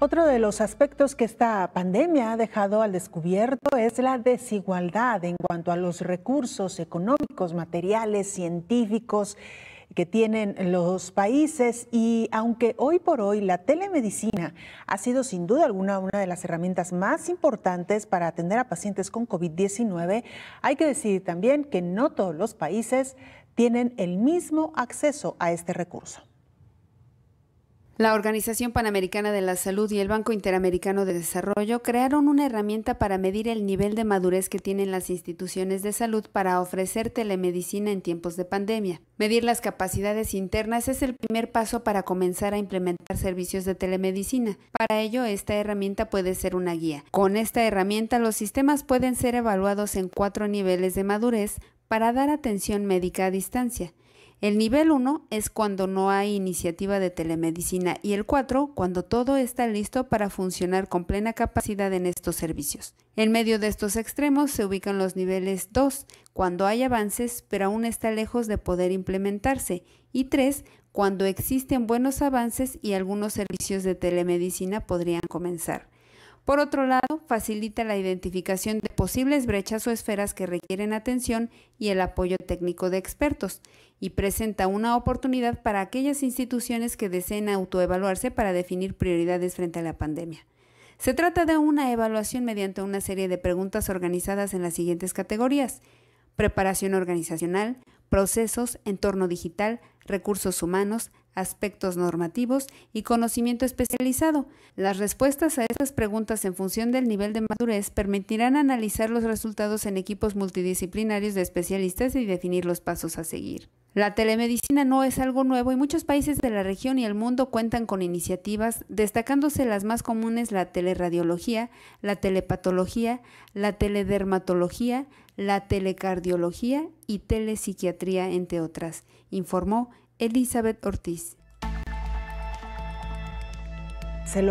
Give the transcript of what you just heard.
Otro de los aspectos que esta pandemia ha dejado al descubierto es la desigualdad en cuanto a los recursos económicos, materiales, científicos que tienen los países y aunque hoy por hoy la telemedicina ha sido sin duda alguna una de las herramientas más importantes para atender a pacientes con COVID-19, hay que decir también que no todos los países tienen el mismo acceso a este recurso. La Organización Panamericana de la Salud y el Banco Interamericano de Desarrollo crearon una herramienta para medir el nivel de madurez que tienen las instituciones de salud para ofrecer telemedicina en tiempos de pandemia. Medir las capacidades internas es el primer paso para comenzar a implementar servicios de telemedicina. Para ello, esta herramienta puede ser una guía. Con esta herramienta, los sistemas pueden ser evaluados en cuatro niveles de madurez para dar atención médica a distancia. El nivel 1 es cuando no hay iniciativa de telemedicina y el 4 cuando todo está listo para funcionar con plena capacidad en estos servicios. En medio de estos extremos se ubican los niveles 2 cuando hay avances pero aún está lejos de poder implementarse y 3 cuando existen buenos avances y algunos servicios de telemedicina podrían comenzar. Por otro lado, facilita la identificación de posibles brechas o esferas que requieren atención y el apoyo técnico de expertos, y presenta una oportunidad para aquellas instituciones que deseen autoevaluarse para definir prioridades frente a la pandemia. Se trata de una evaluación mediante una serie de preguntas organizadas en las siguientes categorías. Preparación organizacional, procesos, entorno digital, recursos humanos, aspectos normativos y conocimiento especializado. Las respuestas a estas preguntas en función del nivel de madurez permitirán analizar los resultados en equipos multidisciplinarios de especialistas y definir los pasos a seguir. La telemedicina no es algo nuevo y muchos países de la región y el mundo cuentan con iniciativas, destacándose las más comunes la teleradiología, la telepatología, la teledermatología, la telecardiología y telepsiquiatría, entre otras, informó Elizabeth Ortiz.